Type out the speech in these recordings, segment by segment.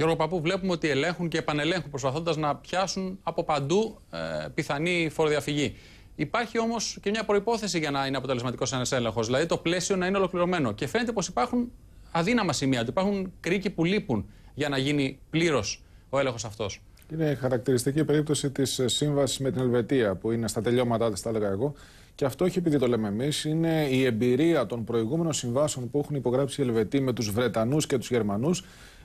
Γιώργο Παππού, βλέπουμε ότι ελέγχουν και επανελέγχουν προσπαθώντας να πιάσουν από παντού ε, πιθανή φοροδιαφυγή. Υπάρχει όμως και μια προπόθεση για να είναι αποτελεσματικός ένας έλεγχος, δηλαδή το πλαίσιο να είναι ολοκληρωμένο. Και φαίνεται πως υπάρχουν αδύναμα σημεία, ότι υπάρχουν κρίκοι που λείπουν για να γίνει πλήρως ο έλεγχος αυτός. Είναι χαρακτηριστική περίπτωση της ε, σύμβασης με την Ελβετία, που είναι στα τελειώματά της, τα έλεγα εγώ. Και αυτό όχι επειδή το λέμε εμείς, είναι η εμπειρία των προηγούμενων συμβάσεων που έχουν υπογράψει οι Ελβετοί με τους Βρετανούς και τους Γερμανούς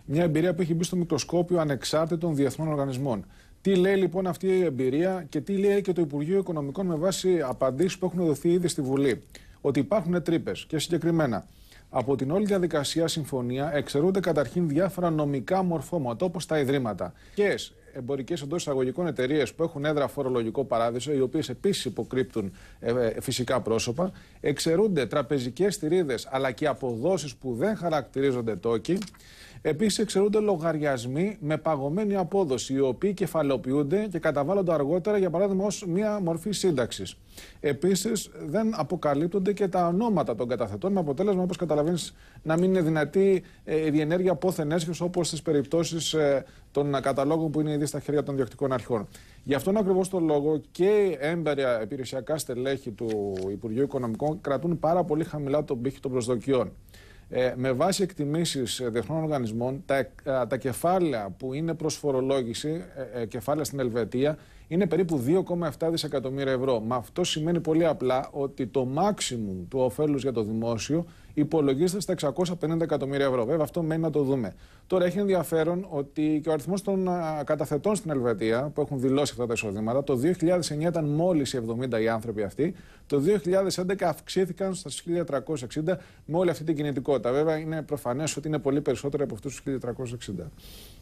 μια εμπειρία που έχει μπει στο μικροσκόπιο ανεξάρτητων διεθνών οργανισμών. Τι λέει λοιπόν αυτή η εμπειρία και τι λέει και το Υπουργείο Οικονομικών με βάση απαντήσεις που έχουν δοθεί ήδη στη Βουλή. Ότι υπάρχουν τρύπες και συγκεκριμένα. Από την όλη διαδικασία συμφωνία εξαιρούνται καταρχήν διάφορα νομικά μορφώματα όπως τα ιδρύματα. Και εμπορικές εντός εισαγωγικών εταιρείες που έχουν έδρα φορολογικό παράδεισο, οι οποίες επίσης υποκρύπτουν ε, ε, φυσικά πρόσωπα, εξαιρούνται τραπεζικές στηρίδες αλλά και αποδόσεις που δεν χαρακτηρίζονται τόκοι. Επίσης, εξαιρούνται λογαριασμοί με παγωμένη απόδοση, οι οποίοι κεφαλαιοποιούνται και καταβάλλονται αργότερα, για παράδειγμα, ως μία μορφή σύνταξης. Επίσης, δεν αποκαλύπτονται και τα ονόματα των καταθετών, με αποτέλεσμα, όπως καταλαβαίνεις, να μην είναι δυνατή ε, η διενέργεια πόθεν όπως στις περιπτώσεις των καταλόγων που είναι ήδη στα χέρια των διοκτικών αρχών. Γι' αυτόν ακριβώς τον λόγο και έμπερια υπηρεσιακά στελέχη του Υπουργείου Οικονομικών κρατούν πάρα πολύ χαμηλά τον πύχη των προσδοκιών. Ε, με βάση εκτιμήσεις ε, διεθνών οργανισμών, τα, ε, τα κεφάλαια που είναι προς φορολόγηση, ε, κεφάλαια στην Ελβετία, είναι περίπου 2,7 δισεκατομμύρια ευρώ. Μα αυτό σημαίνει πολύ απλά ότι το maximum του ωφέλους για το δημόσιο υπολογίζεται στα 650 εκατομμύρια ευρώ. Βέβαια, αυτό μένει να το δούμε. Τώρα έχει ενδιαφέρον ότι και ο αριθμός των καταθετών στην Ελβετία που έχουν δηλώσει αυτά τα εισοδήματα, το 2009 ήταν μόλις 70 οι άνθρωποι αυτοί, το 2011 αυξήθηκαν στα 1360 με όλη αυτή την κινητικότητα. Βέβαια, είναι προφανές ότι είναι πολύ περισσότερο από αυτούς τους 1360.